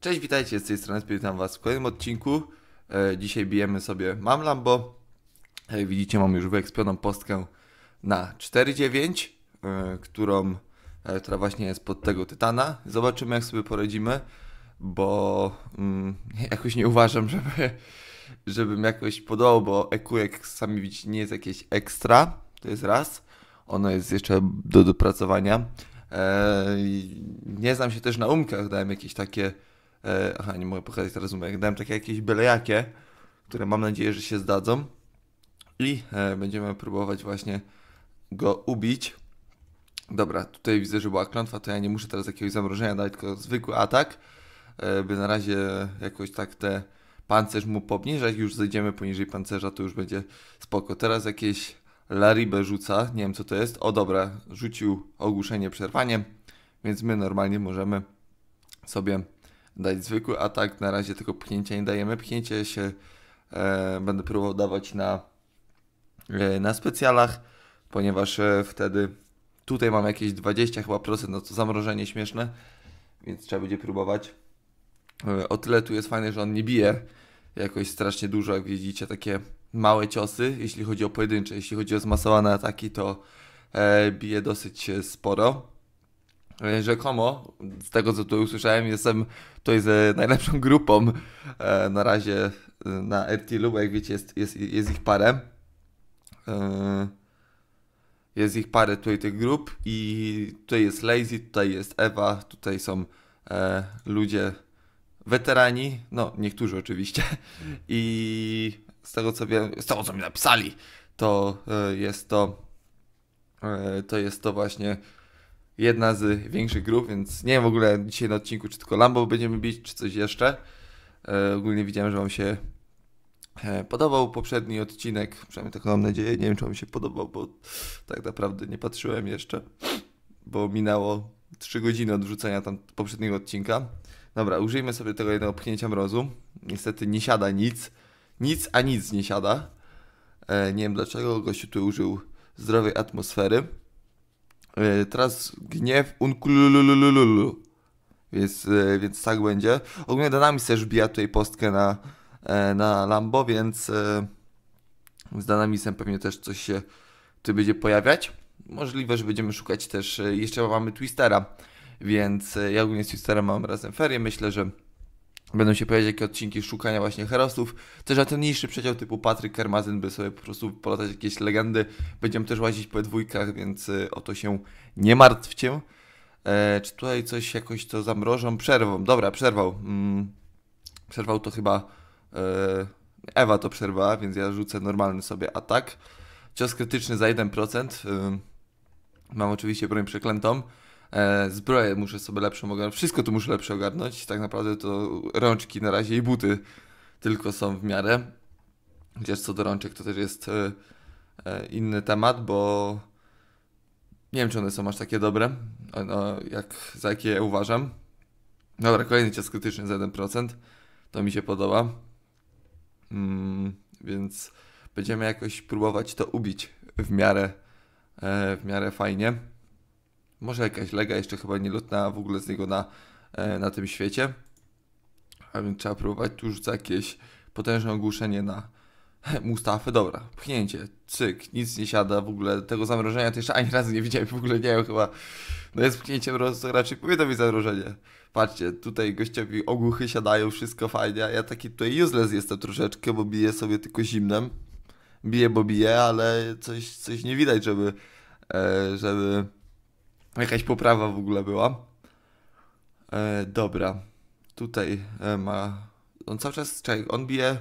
Cześć, witajcie z tej strony, witam Was w kolejnym odcinku. E, dzisiaj bijemy sobie Mam Lambo. E, widzicie, mam już wyekspioną postkę na 4.9, e, którą, która właśnie jest pod tego Tytana. Zobaczymy, jak sobie poradzimy, bo mm, jakoś nie uważam, żeby, żebym jakoś podał, bo EQ, jak sami widzicie, nie jest jakieś ekstra. To jest raz. Ono jest jeszcze do dopracowania. Eee, nie znam się też na umkach, dałem jakieś takie E, aha, nie mogę pokazać teraz numerek. Dałem takie jakieś byle jakie, które mam nadzieję, że się zdadzą. I e, będziemy próbować właśnie go ubić. Dobra, tutaj widzę, że była klątwa, to ja nie muszę teraz jakiegoś zamrożenia dać, tylko zwykły atak, e, by na razie jakoś tak te pancerz mu poobniżać. Już zejdziemy poniżej pancerza, to już będzie spoko. Teraz jakieś Laribę rzuca, nie wiem co to jest. O dobra, rzucił ogłuszenie przerwanie, więc my normalnie możemy sobie dać zwykły atak, na razie tylko pchnięcia nie dajemy. Pchnięcie się e, będę próbował dawać na, e, na specjalach, ponieważ e, wtedy tutaj mam jakieś 20 chyba procent, no to zamrożenie śmieszne, więc trzeba będzie próbować. E, o tyle tu jest fajne, że on nie bije jakoś strasznie dużo, jak widzicie, takie małe ciosy, jeśli chodzi o pojedyncze. Jeśli chodzi o zmasowane ataki, to e, bije dosyć e, sporo. E, rzekomo, z tego co tu usłyszałem, jestem tutaj z najlepszą grupą e, na razie e, na RTL-u, bo jak wiecie jest, jest, jest ich parę. Jest ich parę tutaj tych grup i tutaj jest Lazy, tutaj jest Ewa, tutaj są ludzie, weterani, no niektórzy oczywiście i z tego co wiem, z tego co mi napisali, to jest to to jest to właśnie jedna z większych grup, więc nie wiem w ogóle dzisiaj na odcinku, czy tylko Lambo będziemy bić, czy coś jeszcze. E, ogólnie widziałem, że Wam się e, podobał poprzedni odcinek, przynajmniej taką mam nadzieję. Nie wiem, czy wam się podobał, bo tak naprawdę nie patrzyłem jeszcze, bo minęło 3 godziny od wrzucenia tam poprzedniego odcinka. Dobra, użyjmy sobie tego jednego pchnięcia mrozu. Niestety nie siada nic. Nic, a nic nie siada. E, nie wiem dlaczego gościu tu użył zdrowej atmosfery. E, teraz gniew unkululululu. Więc, e, więc tak będzie. Ogólnie Dynamis też bija tutaj postkę na, e, na Lambo, więc z Dynamisem pewnie też coś się tu będzie pojawiać. Możliwe, że będziemy szukać też, jeszcze mamy Twistera, więc ja ogólnie z Twisterem mam razem ferie. Myślę, że Będą się pojawiać jakieś odcinki szukania właśnie herosów. Też na ten niższy przedział typu Patryk Karmazyn, by sobie po prostu polatać jakieś legendy. Będziemy też łazić po dwójkach, więc y, o to się nie martwcie. E, czy tutaj coś jakoś to zamrożą? Przerwą. Dobra, przerwał. Mm, przerwał to chyba... Eee, Ewa to przerwała, więc ja rzucę normalny sobie atak. Cios krytyczny za 1%. Eee, y, mam oczywiście broń przeklętą. E, zbroję muszę sobie lepszą ogarnąć. Wszystko tu muszę lepsze ogarnąć. Tak naprawdę to rączki na razie i buty tylko są w miarę. Chociaż co do rączek to też jest e, e inny temat, bo nie wiem, czy one są aż takie dobre, no, jak, za jakie ja uważam. Dobra, kolejny cios krytyczny za 1%. To mi się podoba. Mm, więc będziemy jakoś próbować to ubić w miarę, e, w miarę fajnie. Może jakaś lega jeszcze chyba nielotna w ogóle z niego na, e, na tym świecie. A więc trzeba próbować tu rzuca jakieś potężne ogłoszenie na Mustafę. Dobra, pchnięcie, cyk, nic nie siada w ogóle. Tego zamrożenia to jeszcze ani razu nie widziałem, w ogóle nie wiem chyba. No jest pchnięciem to raczej powinno być zamrożenie. Patrzcie, tutaj gościowi ogłuchy siadają, wszystko fajnie. Ja taki tutaj useless jestem troszeczkę, bo biję sobie tylko zimnem. Biję, bo biję, ale coś, coś nie widać, żeby, e, żeby Jakaś poprawa w ogóle była. E, dobra. Tutaj e, ma... On cały czas... Czekaj, on bije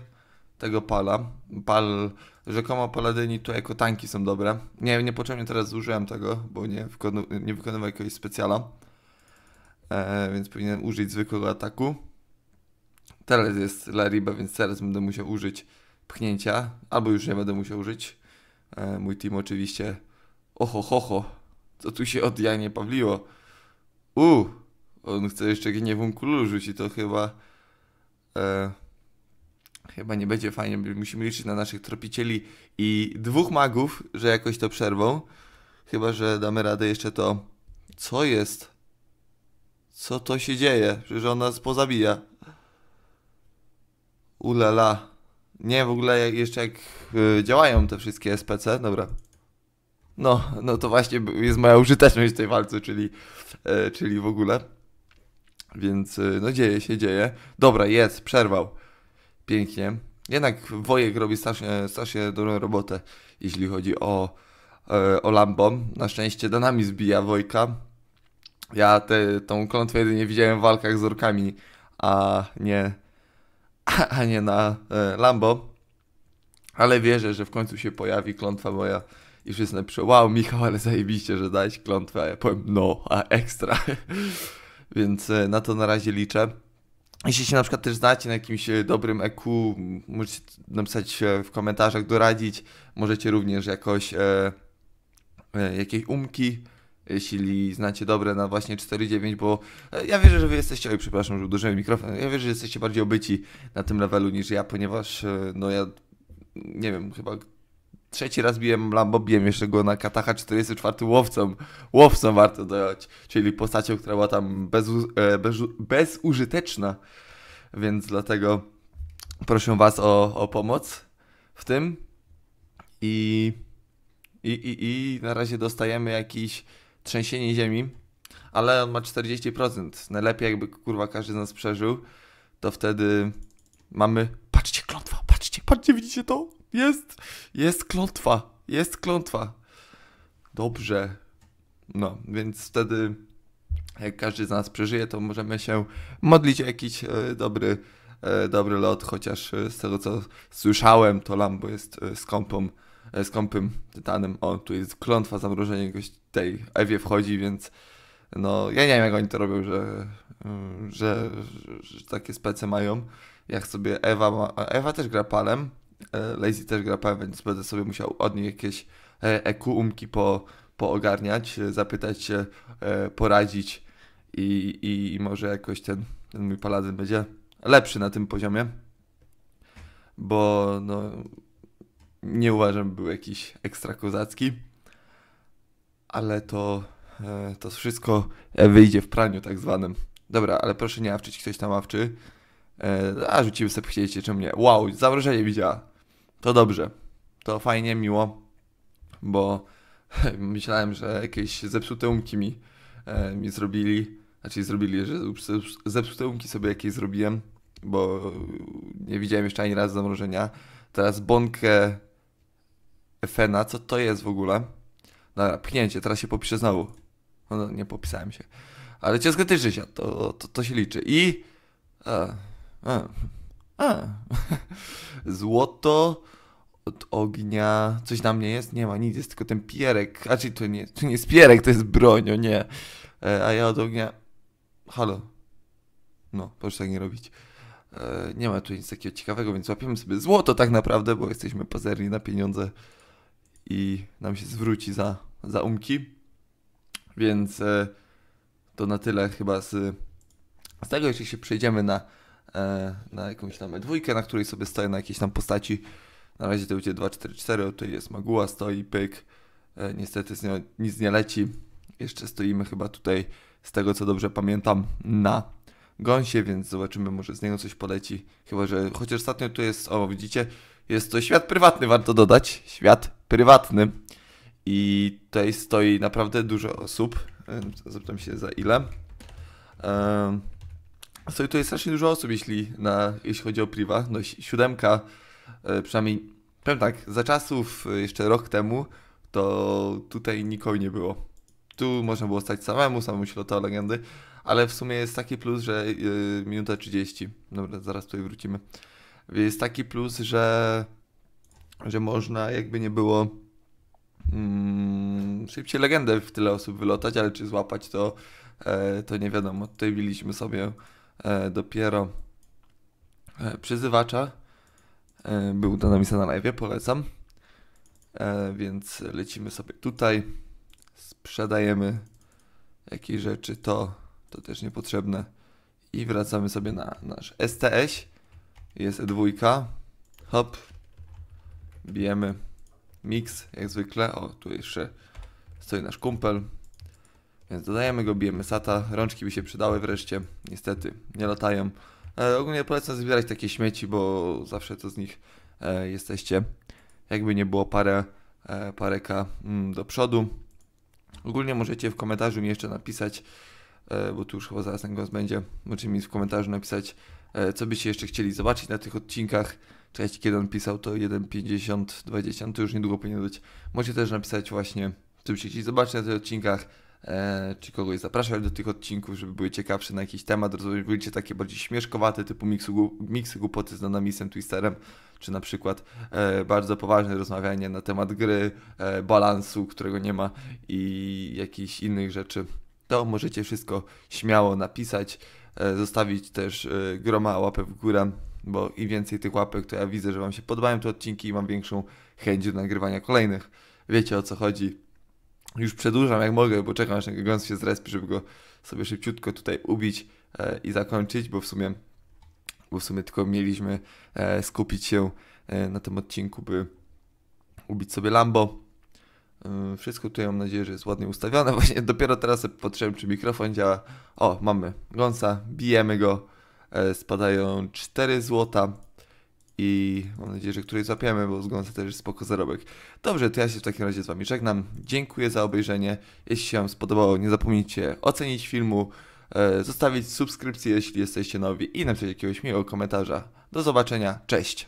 tego pala. Pal... Rzekomo paladyni tu jako tanki są dobre. Nie, niepotrzebnie teraz zużyłem tego, bo nie, wykonu, nie wykonywał jakiegoś specjala. E, więc powinienem użyć zwykłego ataku. Teraz jest Lariba, więc teraz będę musiał użyć pchnięcia. Albo już nie będę musiał użyć. E, mój team oczywiście oho, ho, ho, co tu się od Janie Pawliło? U, on chce jeszcze gniewą kulu rzucić, to chyba... E, chyba nie będzie fajnie, musimy liczyć na naszych tropicieli i dwóch magów, że jakoś to przerwą. Chyba, że damy radę jeszcze to... Co jest? Co to się dzieje? Przecież on nas pozabija. Ulala. Nie, w ogóle jeszcze jak e, działają te wszystkie SPC. Dobra, no, no to właśnie jest moja użyteczność w tej walce, czyli, e, czyli w ogóle. Więc e, no dzieje się, dzieje. Dobra, jest, przerwał. Pięknie. Jednak Wojek robi strasznie, strasznie dobrą robotę, jeśli chodzi o, e, o Lambo. Na szczęście Danami zbija Wojka. Ja te, tą klątwę jedynie widziałem w walkach z orkami, a nie, a, nie na e, Lambo. Ale wierzę, że w końcu się pojawi klątwa moja i wszyscy napiszą, wow Michał, ale zajebiście, że dałeś klątwę, a ja powiem, no, a ekstra. Więc e, na to na razie liczę. Jeśli się na przykład też znacie na jakimś e, dobrym EQ, możecie napisać e, w komentarzach, doradzić. Możecie również jakoś e, e, jakieś umki, jeśli znacie dobre na właśnie 4.9, bo ja wierzę, że wy jesteście, oj przepraszam, że uderzyłem mikrofon, ja wierzę, że jesteście bardziej obyci na tym levelu niż ja, ponieważ no ja nie wiem, chyba Trzeci raz biłem Lambo, biłem jeszcze go na Kataha 44 łowcą. Łowcą warto dodać, czyli postacią, która była tam bez, e, bez, bezużyteczna. Więc dlatego proszę Was o, o pomoc w tym. I, i, i, I na razie dostajemy jakieś trzęsienie ziemi, ale on ma 40%. Najlepiej jakby kurwa każdy z nas przeżył, to wtedy mamy Patrzcie, widzicie to? Jest, jest klątwa, jest klątwa. Dobrze. No, więc wtedy, jak każdy z nas przeżyje, to możemy się modlić o jakiś e, dobry, e, dobry lot, chociaż e, z tego co słyszałem, to Lambo jest skąpą, e, skąpym e, tytanem. O, tu jest klątwa, zamrożenie jakoś tej Ewie wchodzi, więc no, ja nie wiem jak oni to robią, że, mm, że, że takie spece mają jak sobie Ewa ma, Ewa też gra palem, e, Lazy też gra palem, więc będę sobie musiał od niej jakieś EQ-umki po, poogarniać, e, zapytać się, e, poradzić i, i, i może jakoś ten, ten mój paladyn będzie lepszy na tym poziomie, bo no, nie uważam, był jakiś ekstra kozacki, ale to, to wszystko wyjdzie w praniu tak zwanym. Dobra, ale proszę nie awczyć, ktoś tam awczy. E, a rzuciły sobie, chcieliście czy mnie. Wow, zamrożenie widziała. To dobrze. To fajnie, miło, bo myślałem, że jakieś zepsute umki mi, e, mi zrobili. Znaczy zrobili, że zepsute umki sobie jakieś zrobiłem, bo nie widziałem jeszcze ani razu zamrożenia. Teraz bonkę Fena, co to jest w ogóle? Dobra, pchnięcie, teraz się popiszę znowu. No, nie popisałem się. Ale ciężko ty życia, to, to, to się liczy. I... A, a, Złoto od ognia. Coś na mnie jest? Nie ma nic, jest tylko ten pierek. A czyli to nie, to nie jest pierek, to jest broń, o nie. E, a ja od ognia. Halo. No, proszę tak nie robić. E, nie ma tu nic takiego ciekawego, więc łapiemy sobie złoto tak naprawdę, bo jesteśmy pazerni na pieniądze i nam się zwróci za, za umki. Więc e, to na tyle chyba z, z tego, jeśli się przejdziemy na E, na jakąś tam e dwójkę, na której sobie stoję na jakiejś tam postaci. Na razie to będzie 2-4-4, tutaj jest Maguła, stoi, pyk. E, niestety z nią nic nie leci. Jeszcze stoimy chyba tutaj, z tego co dobrze pamiętam, na gąsie, więc zobaczymy, może z niego coś poleci. Chyba, że chociaż ostatnio tu jest, o widzicie, jest to świat prywatny, warto dodać. Świat prywatny. I tutaj stoi naprawdę dużo osób. Zapytam się za ile. Um, tu jest strasznie dużo osób, jeśli, na, jeśli chodzi o Priwa. No, siódemka, e, przynajmniej, powiem tak, za czasów e, jeszcze rok temu, to tutaj nikogo nie było. Tu można było stać samemu, samemu się latało legendy, ale w sumie jest taki plus, że yy, minuta 30. Dobra, zaraz tutaj wrócimy. Jest taki plus, że, że można jakby nie było mm, szybciej legendę w tyle osób wylotać, ale czy złapać to, to nie wiadomo. Tutaj wiliśmy sobie E, dopiero e, przyzywacza. E, był do namisa na live, polecam. Więc lecimy sobie tutaj. Sprzedajemy jakieś rzeczy, to, to też niepotrzebne. I wracamy sobie na nasz STS. Jest dwójka Hop. Bijemy. Mix, jak zwykle. O, tu jeszcze stoi nasz kumpel. Więc dodajemy go, bijemy sata, rączki by się przydały wreszcie, niestety nie latają. E, ogólnie polecam zbierać takie śmieci, bo zawsze to z nich e, jesteście, jakby nie było parę, e, parę k mm, do przodu. Ogólnie możecie w komentarzu mi jeszcze napisać, e, bo tu już chyba zaraz ten głos będzie, możecie mi w komentarzu napisać, e, co byście jeszcze chcieli zobaczyć na tych odcinkach. Cześć, kiedy on pisał to 1.50.20, no to już niedługo powinien być. Możecie też napisać właśnie, co byście chcieli zobaczyć na tych odcinkach E, czy kogoś zapraszać do tych odcinków, żeby były ciekawsze na jakiś temat, rozwijcie takie bardziej śmieszkowate, typu miksu, miksy głupoty z Dynamisem Twisterem, czy na przykład e, bardzo poważne rozmawianie na temat gry, e, balansu, którego nie ma i jakichś innych rzeczy, to możecie wszystko śmiało napisać, e, zostawić też e, groma łapę w górę, bo im więcej tych łapek, to ja widzę, że Wam się podobają te odcinki i mam większą chęć do nagrywania kolejnych. Wiecie o co chodzi. Już przedłużam jak mogę, bo czekam aż Gons się zrespi, żeby go sobie szybciutko tutaj ubić e, i zakończyć, bo w sumie bo w sumie tylko mieliśmy e, skupić się e, na tym odcinku, by ubić sobie Lambo. wszystko tutaj mam nadzieję, że jest ładnie ustawione. Właśnie dopiero teraz patrzyłem, czy mikrofon działa. O, mamy Gonsa, bijemy go. Spadają 4 złota i mam nadzieję, że której złapiemy, bo z Gonza też jest spoko zarobek. Dobrze, to ja się w takim razie z Wami żegnam. Dziękuję za obejrzenie. Jeśli się Wam spodobało, nie zapomnijcie ocenić filmu, e, zostawić subskrypcję, jeśli jesteście nowi i napisać jakiegoś miłego komentarza. Do zobaczenia, cześć!